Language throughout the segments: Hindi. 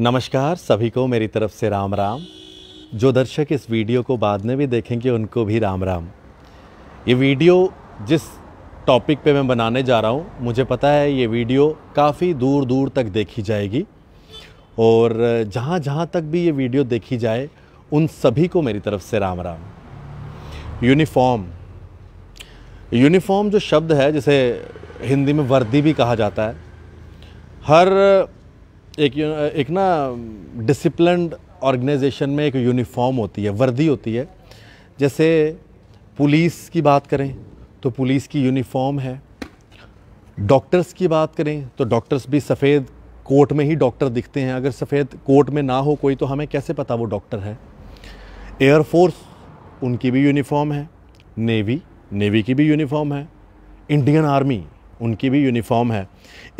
नमस्कार सभी को मेरी तरफ से राम राम जो दर्शक इस वीडियो को बाद में भी देखेंगे उनको भी राम राम ये वीडियो जिस टॉपिक पे मैं बनाने जा रहा हूँ मुझे पता है ये वीडियो काफ़ी दूर दूर तक देखी जाएगी और जहाँ जहाँ तक भी ये वीडियो देखी जाए उन सभी को मेरी तरफ से राम राम यूनिफॉर्म यूनिफॉर्म जो शब्द है जिसे हिंदी में वर्दी भी कहा जाता है हर एक एक ना डिसिप्लिन ऑर्गेनाइजेशन में एक यूनिफॉर्म होती है वर्दी होती है जैसे पुलिस की बात करें तो पुलिस की यूनिफॉर्म है डॉक्टर्स की बात करें तो डॉक्टर्स भी सफ़ेद कोट में ही डॉक्टर दिखते हैं अगर सफ़ेद कोट में ना हो कोई तो हमें कैसे पता वो डॉक्टर है एयरफोर्स उनकी भी यूनिफॉर्म है नेवी नेवी की भी यूनिफॉर्म है इंडियन आर्मी उनकी भी यूनिफॉर्म है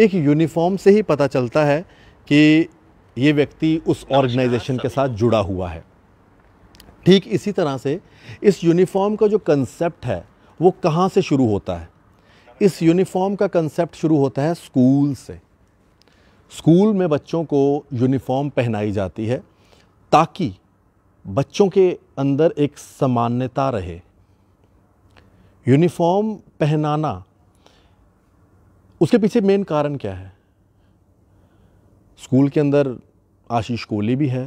एक यूनिफॉर्म से ही पता चलता है कि ये व्यक्ति उस ऑर्गेनाइजेशन के साथ जुड़ा हुआ है ठीक इसी तरह से इस यूनिफॉर्म का जो कंसेप्ट है वो कहाँ से शुरू होता है इस यूनिफॉर्म का कंसेप्ट शुरू होता है स्कूल से स्कूल में बच्चों को यूनिफॉर्म पहनाई जाती है ताकि बच्चों के अंदर एक सामान्यता रहे यूनिफॉर्म पहनाना उसके पीछे मेन कारण क्या है स्कूल के अंदर आशीष कोहली भी है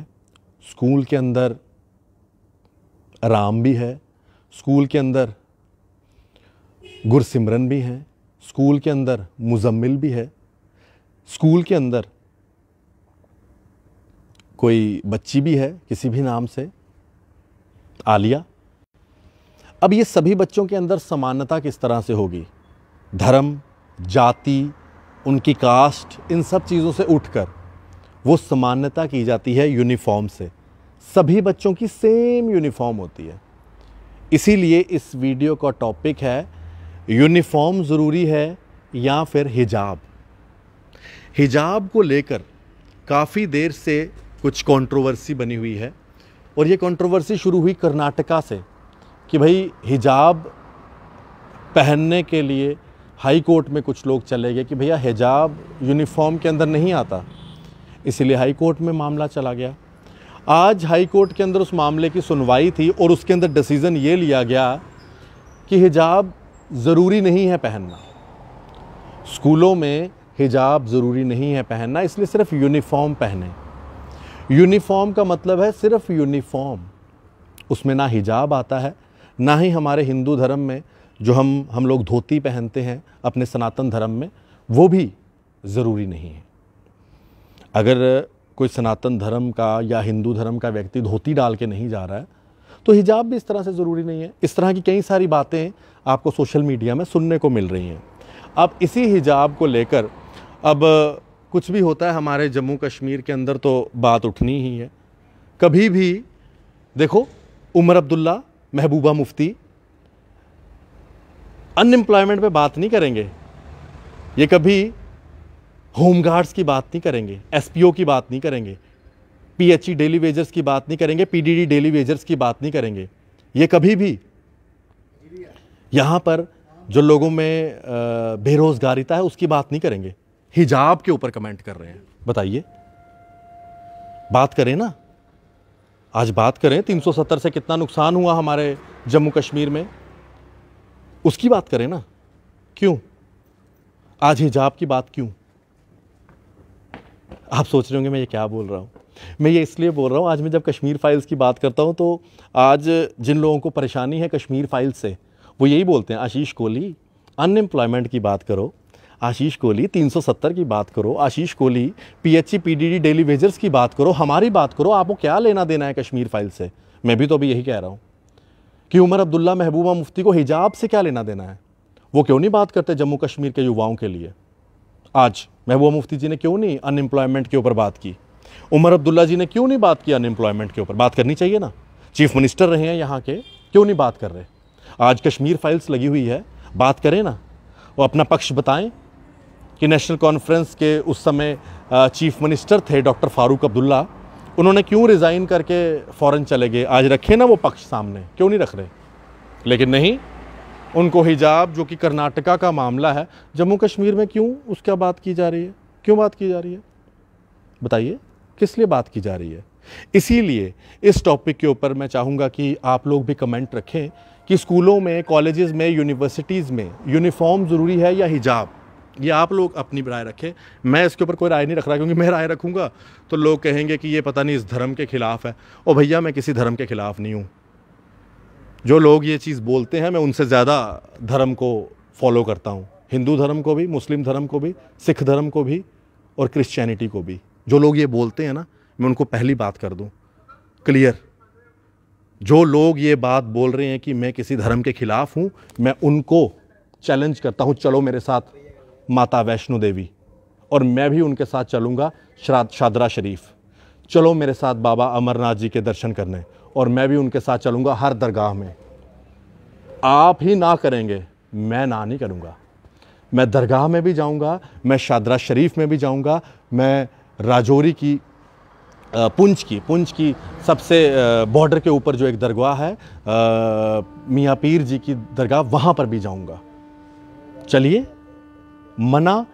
स्कूल के अंदर राम भी है स्कूल के अंदर गुरसिमरन भी हैं स्कूल के अंदर मुजम्मिल भी है स्कूल के अंदर कोई बच्ची भी है किसी भी नाम से आलिया अब ये सभी बच्चों के अंदर समानता किस तरह से होगी धर्म जाति उनकी कास्ट इन सब चीज़ों से उठकर वो समानता की जाती है यूनिफॉर्म से सभी बच्चों की सेम यूनिफॉर्म होती है इसीलिए इस वीडियो का टॉपिक है यूनिफॉर्म ज़रूरी है या फिर हिजाब हिजाब को लेकर काफ़ी देर से कुछ कंट्रोवर्सी बनी हुई है और ये कंट्रोवर्सी शुरू हुई कर्नाटका से कि भाई हिजाब पहनने के लिए हाई कोर्ट में कुछ लोग चले गए कि भैया हिजाब यूनिफॉर्म के अंदर नहीं आता इसीलिए हाई कोर्ट में मामला चला गया आज हाई कोर्ट के अंदर उस मामले की सुनवाई थी और उसके अंदर डिसीज़न ये लिया गया कि हिजाब ज़रूरी नहीं है पहनना स्कूलों में हिजाब ज़रूरी नहीं है पहनना इसलिए सिर्फ यूनिफॉर्म पहने यूनिफॉर्म का मतलब है सिर्फ यूनिफॉर्म उसमें ना हिजाब आता है ना ही हमारे हिंदू धर्म में जो हम हम लोग धोती पहनते हैं अपने सनातन धर्म में वो भी ज़रूरी नहीं है अगर कोई सनातन धर्म का या हिंदू धर्म का व्यक्ति धोती डाल के नहीं जा रहा है तो हिजाब भी इस तरह से ज़रूरी नहीं है इस तरह की कई सारी बातें आपको सोशल मीडिया में सुनने को मिल रही हैं अब इसी हिजाब को लेकर अब कुछ भी होता है हमारे जम्मू कश्मीर के अंदर तो बात उठनी ही है कभी भी देखो उमर अब्दुल्ला महबूबा मुफ्ती अनएम्प्लॉयमेंट पे बात नहीं करेंगे ये कभी होम गार्ड्स की बात नहीं करेंगे एसपीओ की बात नहीं करेंगे पीएचई डेली वेजर्स की बात नहीं करेंगे पीडीडी डेली वेजर्स की बात नहीं करेंगे ये कभी भी यहाँ पर जो लोगों में बेरोजगारिता है उसकी बात नहीं करेंगे हिजाब के ऊपर कमेंट कर रहे हैं बताइए बात करें ना आज बात करें 370 से कितना नुकसान हुआ हमारे जम्मू कश्मीर में उसकी बात करें ना क्यों आज हिजाब की बात क्यों आप सोच रहे होंगे मैं ये क्या बोल रहा हूँ मैं ये इसलिए बोल रहा हूँ आज मैं जब कश्मीर फाइल्स की बात करता हूँ तो आज जिन लोगों को परेशानी है कश्मीर फाइल्स से वो यही बोलते हैं आशीष कोहली अनएम्प्लॉयमेंट की बात करो आशीष कोहली 370 की बात करो Ashish Kohli P D D daily wagers की बात करो हमारी बात करो आपको क्या लेना देना है कश्मीर फाइल से मैं भी तो अभी यही कह रहा हूँ कि उमर अब्दुल्ला महबूबा मुफ्ती को हिजाब से क्या लेना देना है वो क्यों नहीं बात करते जम्मू कश्मीर के युवाओं के लिए आज महबूबा मुफ्ती जी ने क्यों नहीं अनएम्प्लॉयमेंट के ऊपर बात की उमर अब्दुल्ला जी ने क्यों नहीं बात की अनएम्प्लॉयमेंट के ऊपर बात करनी चाहिए ना चीफ मिनिस्टर रहे हैं यहाँ के क्यों नहीं बात कर रहे आज कश्मीर फाइल्स लगी हुई है बात करें ना वो अपना पक्ष बताएं कि नेशनल कॉन्फ्रेंस के उस समय चीफ मिनिस्टर थे डॉक्टर फारूक अब्दुल्ला उन्होंने क्यों रिज़ाइन करके फ़ौरन चले गए आज रखे ना वो पक्ष सामने क्यों नहीं रख रहे लेकिन नहीं उनको हिजाब जो कि कर्नाटका का मामला है जम्मू कश्मीर में क्यों उसका बात की जा रही है क्यों बात की जा रही है बताइए किस लिए बात की जा रही है इसीलिए इस टॉपिक के ऊपर मैं चाहूँगा कि आप लोग भी कमेंट रखें कि स्कूलों में कॉलेजेस में यूनिवर्सिटीज़ में यूनिफॉर्म ज़रूरी है या हिजाब ये आप लोग अपनी राय रखें मैं इसके ऊपर कोई राय नहीं रख रहा क्योंकि मैं राय रखूँगा तो लोग कहेंगे कि ये पता नहीं इस धर्म के ख़िलाफ़ है और भैया मैं किसी धर्म के ख़िलाफ़ नहीं हूँ जो लोग ये चीज़ बोलते हैं मैं उनसे ज़्यादा धर्म को फॉलो करता हूँ हिंदू धर्म को भी मुस्लिम धर्म को भी सिख धर्म को भी और क्रिश्चियनिटी को भी जो लोग ये बोलते हैं ना मैं उनको पहली बात कर दूँ क्लियर जो लोग ये बात बोल रहे हैं कि मैं किसी धर्म के ख़िलाफ़ हूँ मैं उनको चैलेंज करता हूँ चलो मेरे साथ माता वैष्णो देवी और मैं भी उनके साथ चलूँगा शादरा शरीफ चलो मेरे साथ बाबा अमरनाथ जी के दर्शन करने और मैं भी उनके साथ चलूँगा हर दरगाह में आप ही ना करेंगे मैं ना नहीं करूँगा मैं दरगाह में भी जाऊँगा मैं शादरा शरीफ में भी जाऊँगा मैं राजौरी की पुंछ की पुंछ की सबसे बॉर्डर के ऊपर जो एक दरगाह है मियाँ पीर जी की दरगाह वहाँ पर भी जाऊँगा चलिए मना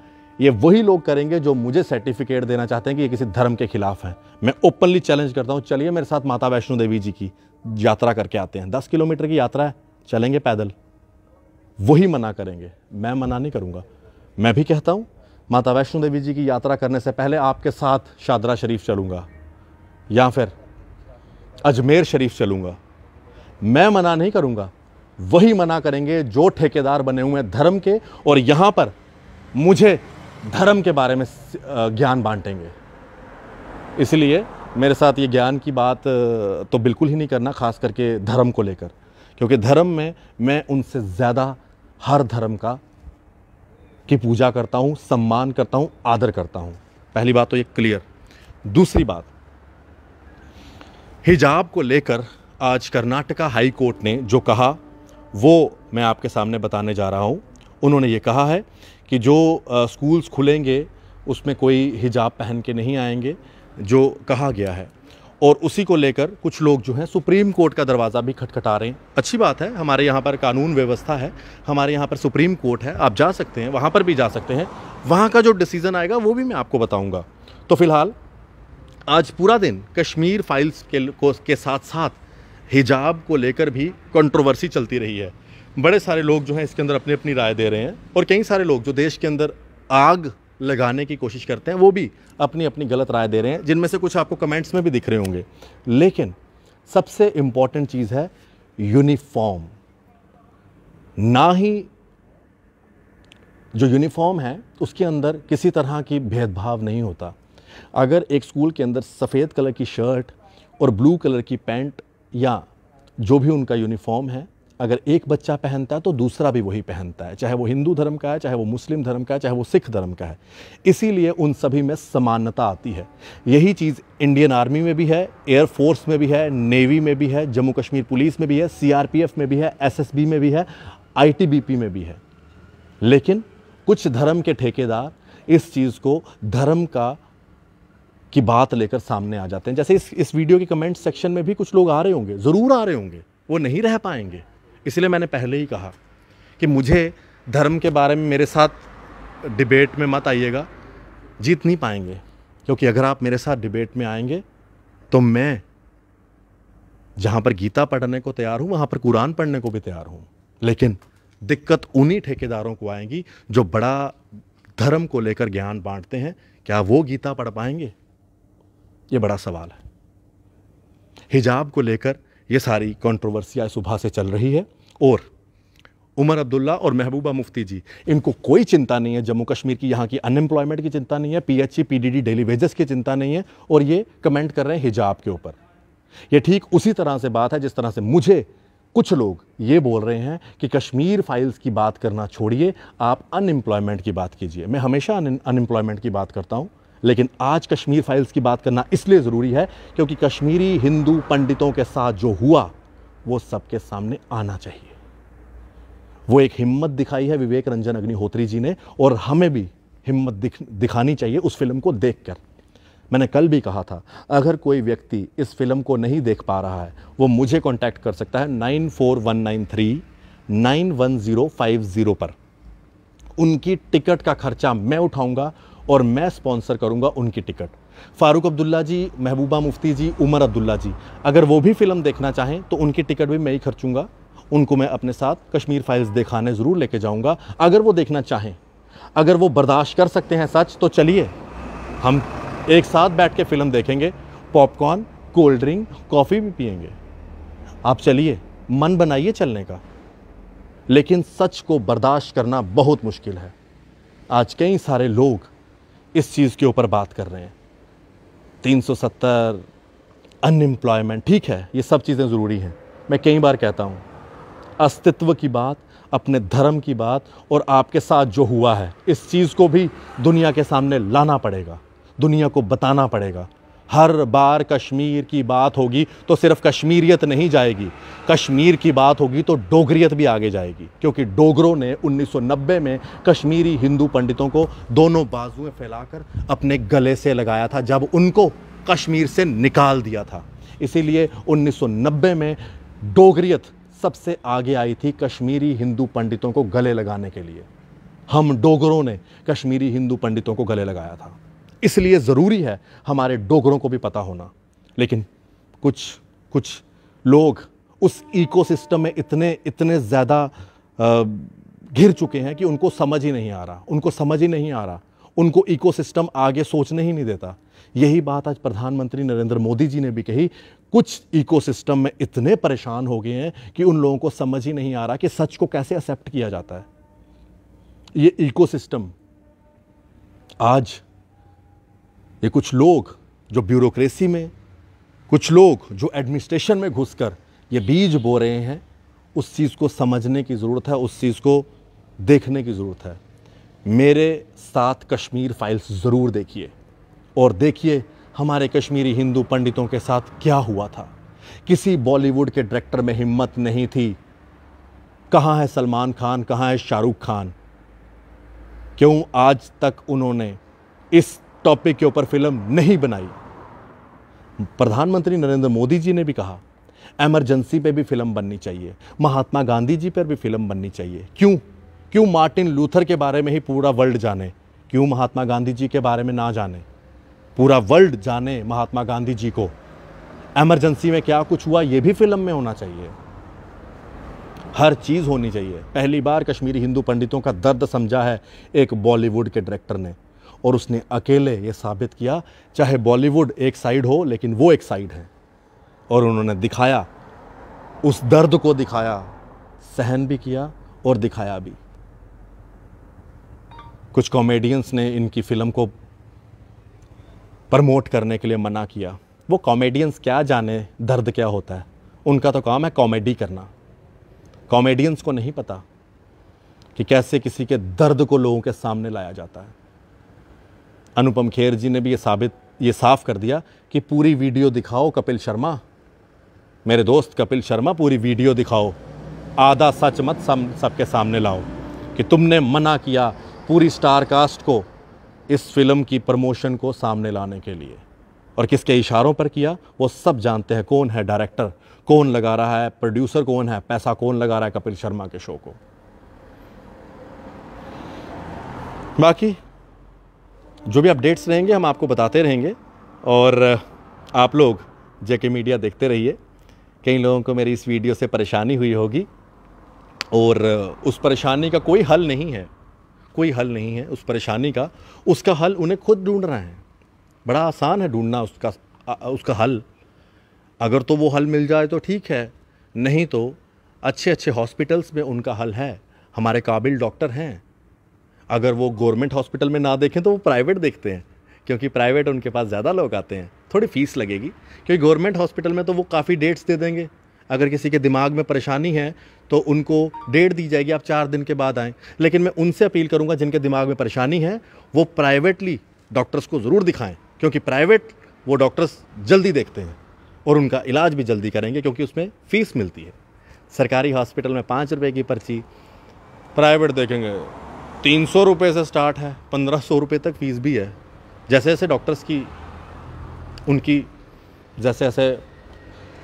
ये वही लोग करेंगे जो मुझे सर्टिफिकेट देना चाहते हैं कि ये किसी धर्म के खिलाफ है मैं ओपनली चैलेंज करता हूँ चलिए मेरे साथ माता वैष्णो देवी जी की यात्रा करके आते हैं दस किलोमीटर की यात्रा है चलेंगे पैदल वही मना करेंगे मैं मना नहीं करूँगा मैं भी कहता हूँ माता वैष्णो देवी जी की यात्रा करने से पहले आपके साथ शादरा शरीफ चलूँगा या फिर अजमेर शरीफ चलूँगा मैं मना नहीं करूँगा वही मना करेंगे जो ठेकेदार बने हुए हैं धर्म के और यहाँ पर मुझे धर्म के बारे में ज्ञान बांटेंगे इसलिए मेरे साथ ये ज्ञान की बात तो बिल्कुल ही नहीं करना खास करके धर्म को लेकर क्योंकि धर्म में मैं उनसे ज़्यादा हर धर्म का की पूजा करता हूँ सम्मान करता हूँ आदर करता हूँ पहली बात तो ये क्लियर दूसरी बात हिजाब को लेकर आज कर्नाटका हाई कोर्ट ने जो कहा वो मैं आपके सामने बताने जा रहा हूँ उन्होंने ये कहा है कि जो स्कूल्स खुलेंगे उसमें कोई हिजाब पहन के नहीं आएंगे जो कहा गया है और उसी को लेकर कुछ लोग जो हैं सुप्रीम कोर्ट का दरवाज़ा भी खटखटा रहे हैं अच्छी बात है हमारे यहाँ पर कानून व्यवस्था है हमारे यहाँ पर सुप्रीम कोर्ट है आप जा सकते हैं वहाँ पर भी जा सकते हैं वहाँ का जो डिसीज़न आएगा वो भी मैं आपको बताऊँगा तो फिलहाल आज पूरा दिन कश्मीर फाइल्स के, को, के साथ साथ हिजाब को लेकर भी कंट्रोवर्सी चलती रही है बड़े सारे लोग जो हैं इसके अंदर अपनी अपनी राय दे रहे हैं और कई सारे लोग जो देश के अंदर आग लगाने की कोशिश करते हैं वो भी अपनी अपनी गलत राय दे रहे हैं जिनमें से कुछ आपको कमेंट्स में भी दिख रहे होंगे लेकिन सबसे इम्पॉर्टेंट चीज़ है यूनिफॉर्म ना ही जो यूनिफॉर्म है उसके अंदर किसी तरह की भेदभाव नहीं होता अगर एक स्कूल के अंदर सफ़ेद कलर की शर्ट और ब्लू कलर की पैंट या जो भी उनका यूनिफॉर्म है अगर एक बच्चा पहनता है तो दूसरा भी वही पहनता है चाहे वो हिंदू धर्म का है चाहे वो मुस्लिम धर्म का है चाहे वो सिख धर्म का है इसीलिए उन सभी में समानता आती है यही चीज़ इंडियन आर्मी में भी है एयरफोर्स में भी है नेवी में भी है जम्मू कश्मीर पुलिस में भी है सी में भी है एस में भी है आई में भी है लेकिन कुछ धर्म के ठेकेदार इस चीज़ को धर्म का की बात लेकर सामने आ जाते हैं जैसे इस इस वीडियो के कमेंट सेक्शन में भी कुछ लोग आ रहे होंगे ज़रूर आ रहे होंगे वो नहीं रह पाएंगे इसलिए मैंने पहले ही कहा कि मुझे धर्म के बारे में मेरे साथ डिबेट में मत आइएगा जीत नहीं पाएंगे क्योंकि अगर आप मेरे साथ डिबेट में आएंगे तो मैं जहाँ पर गीता पढ़ने को तैयार हूँ वहां पर कुरान पढ़ने को भी तैयार हूँ लेकिन दिक्कत उन्हीं ठेकेदारों को आएंगी जो बड़ा धर्म को लेकर ज्ञान बांटते हैं क्या वो गीता पढ़ पाएंगे ये बड़ा सवाल है हिजाब को लेकर ये सारी कॉन्ट्रोवर्सियाँ सुबह से चल रही है और उमर अब्दुल्ला और महबूबा मुफ्ती जी इनको कोई चिंता नहीं है जम्मू कश्मीर की यहाँ की अनएम्प्लॉयमेंट की चिंता नहीं है पीएचई पीडीडी डेली वेजेस की चिंता नहीं है और ये कमेंट कर रहे हैं हिजाब के ऊपर ये ठीक उसी तरह से बात है जिस तरह से मुझे कुछ लोग ये बोल रहे हैं कि कश्मीर फाइल्स की बात करना छोड़िए आप अनएम्प्लॉयमेंट की बात कीजिए मैं हमेशा अनएम्प्लॉयमेंट की बात करता हूँ लेकिन आज कश्मीर फाइल्स की बात करना इसलिए ज़रूरी है क्योंकि कश्मीरी हिंदू पंडितों के साथ जो हुआ वो सबके सामने आना चाहिए वो एक हिम्मत दिखाई है विवेक रंजन अग्निहोत्री जी ने और हमें भी हिम्मत दिख, दिखानी चाहिए उस फिल्म को देखकर मैंने कल भी कहा था अगर कोई व्यक्ति इस फिल्म को नहीं देख पा रहा है वो मुझे कांटेक्ट कर सकता है nine four one nine three nine one zero five zero पर उनकी टिकट का खर्चा मैं उठाऊंगा और मैं स्पॉन्सर करूँगा उनकी टिकट फारूक अब्दुल्ला जी महबूबा मुफ्ती जी उमर अब्दुल्ला जी अगर वो भी फिल्म देखना चाहें तो उनकी टिकट भी मैं ही खर्चूंगा उनको मैं अपने साथ कश्मीर फाइल्स दिखाने ज़रूर लेके जाऊँगा अगर वो देखना चाहें अगर वो बर्दाश्त कर सकते हैं सच तो चलिए हम एक साथ बैठ के फिल्म देखेंगे पॉपकॉर्न कोल्ड ड्रिंक कॉफ़ी भी पियेंगे आप चलिए मन बनाइए चलने का लेकिन सच को बर्दाश्त करना बहुत मुश्किल है आज कई सारे लोग इस चीज़ के ऊपर बात कर रहे हैं 370 अनएम्प्लॉयमेंट ठीक है ये सब चीज़ें ज़रूरी हैं मैं कई बार कहता हूँ अस्तित्व की बात अपने धर्म की बात और आपके साथ जो हुआ है इस चीज़ को भी दुनिया के सामने लाना पड़ेगा दुनिया को बताना पड़ेगा हर बार कश्मीर की बात होगी तो सिर्फ कश्मीरियत नहीं जाएगी कश्मीर की बात होगी तो डोगरियत भी आगे जाएगी क्योंकि डोगरों ने 1990 में कश्मीरी हिंदू पंडितों को दोनों बाजुएं फैलाकर अपने गले से लगाया था जब उनको कश्मीर से निकाल दिया था इसीलिए 1990 में डोगरियत सबसे आगे आई थी कश्मीरी हिंदू पंडितों को गले लगाने के लिए हम डोगरों ने कश्मीरी हिंदू पंडितों को गले लगाया था इसलिए ज़रूरी है हमारे डोगरों को भी पता होना लेकिन कुछ कुछ लोग उस इकोसिस्टम में इतने इतने ज़्यादा घिर चुके हैं कि उनको समझ ही नहीं आ रहा उनको समझ ही नहीं आ रहा उनको इकोसिस्टम आगे सोचने ही नहीं देता यही बात आज प्रधानमंत्री नरेंद्र मोदी जी ने भी कही कुछ इकोसिस्टम में इतने परेशान हो गए हैं कि उन लोगों को समझ ही नहीं आ रहा कि सच को कैसे एक्सेप्ट किया जाता है ये इकोसिस्टम आज ये कुछ लोग जो ब्यूरोक्रेसी में कुछ लोग जो एडमिनिस्ट्रेशन में घुसकर ये बीज बो रहे हैं उस चीज़ को समझने की ज़रूरत है उस चीज़ को देखने की ज़रूरत है मेरे साथ कश्मीर फाइल्स ज़रूर देखिए और देखिए हमारे कश्मीरी हिंदू पंडितों के साथ क्या हुआ था किसी बॉलीवुड के डायरेक्टर में हिम्मत नहीं थी कहाँ है सलमान खान कहाँ है शाहरुख खान क्यों आज तक उन्होंने इस टॉपिक के ऊपर फिल्म नहीं बनाई प्रधानमंत्री नरेंद्र मोदी जी ने भी कहा एमरजेंसी पे भी फिल्म बननी चाहिए महात्मा गांधी जी पर भी फिल्म बननी चाहिए क्यों क्यों मार्टिन लूथर के बारे में ही पूरा वर्ल्ड जाने क्यों महात्मा गांधी जी के बारे में ना जाने पूरा वर्ल्ड जाने महात्मा गांधी जी को एमरजेंसी में क्या कुछ हुआ यह भी फिल्म में होना चाहिए हर चीज़ होनी चाहिए पहली बार कश्मीरी हिंदू पंडितों का दर्द समझा है एक बॉलीवुड के डायरेक्टर ने और उसने अकेले ये साबित किया चाहे बॉलीवुड एक साइड हो लेकिन वो एक साइड है और उन्होंने दिखाया उस दर्द को दिखाया सहन भी किया और दिखाया भी कुछ कॉमेडियंस ने इनकी फ़िल्म को प्रमोट करने के लिए मना किया वो कॉमेडियंस क्या जाने दर्द क्या होता है उनका तो काम है कॉमेडी करना कॉमेडियंस को नहीं पता कि कैसे किसी के दर्द को लोगों के सामने लाया जाता है अनुपम खेर जी ने भी ये साबित ये साफ कर दिया कि पूरी वीडियो दिखाओ कपिल शर्मा मेरे दोस्त कपिल शर्मा पूरी वीडियो दिखाओ आधा सच मत सबके सामने लाओ कि तुमने मना किया पूरी स्टार कास्ट को इस फिल्म की प्रमोशन को सामने लाने के लिए और किसके इशारों पर किया वो सब जानते हैं कौन है डायरेक्टर कौन लगा रहा है प्रोड्यूसर कौन है पैसा कौन लगा रहा है कपिल शर्मा के शो को बाकी जो भी अपडेट्स रहेंगे हम आपको बताते रहेंगे और आप लोग जेके मीडिया देखते रहिए कई लोगों को मेरी इस वीडियो से परेशानी हुई होगी और उस परेशानी का कोई हल नहीं है कोई हल नहीं है उस परेशानी का उसका हल उन्हें खुद रहे हैं बड़ा आसान है ढूंढना उसका उसका हल अगर तो वो हल मिल जाए तो ठीक है नहीं तो अच्छे अच्छे हॉस्पिटल्स में उनका हल है हमारे काबिल डॉक्टर हैं अगर वो गवर्नमेंट हॉस्पिटल में ना देखें तो वो प्राइवेट देखते हैं क्योंकि प्राइवेट उनके पास ज़्यादा लोग आते हैं थोड़ी फीस लगेगी क्योंकि गवर्नमेंट हॉस्पिटल में तो वो काफ़ी डेट्स दे देंगे अगर किसी के दिमाग में परेशानी है तो उनको डेट दी जाएगी आप चार दिन के बाद आएँ लेकिन मैं उनसे अपील करूँगा जिनके दिमाग में परेशानी है वो प्राइवेटली डॉक्टर्स को ज़रूर दिखाएँ क्योंकि प्राइवेट वो डॉक्टर्स जल्दी देखते हैं और उनका इलाज भी जल्दी करेंगे क्योंकि उसमें फ़ीस मिलती है सरकारी हॉस्पिटल में पाँच रुपये की पर्ची प्राइवेट देखेंगे तीन सौ रुपये से स्टार्ट है पंद्रह सौ रुपये तक फीस भी है जैसे जैसे डॉक्टर्स की उनकी जैसे जैसे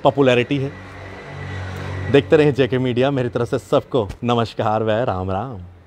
पॉपुलैरिटी है देखते रहें जेके मीडिया मेरी तरफ से सबको नमस्कार वह राम राम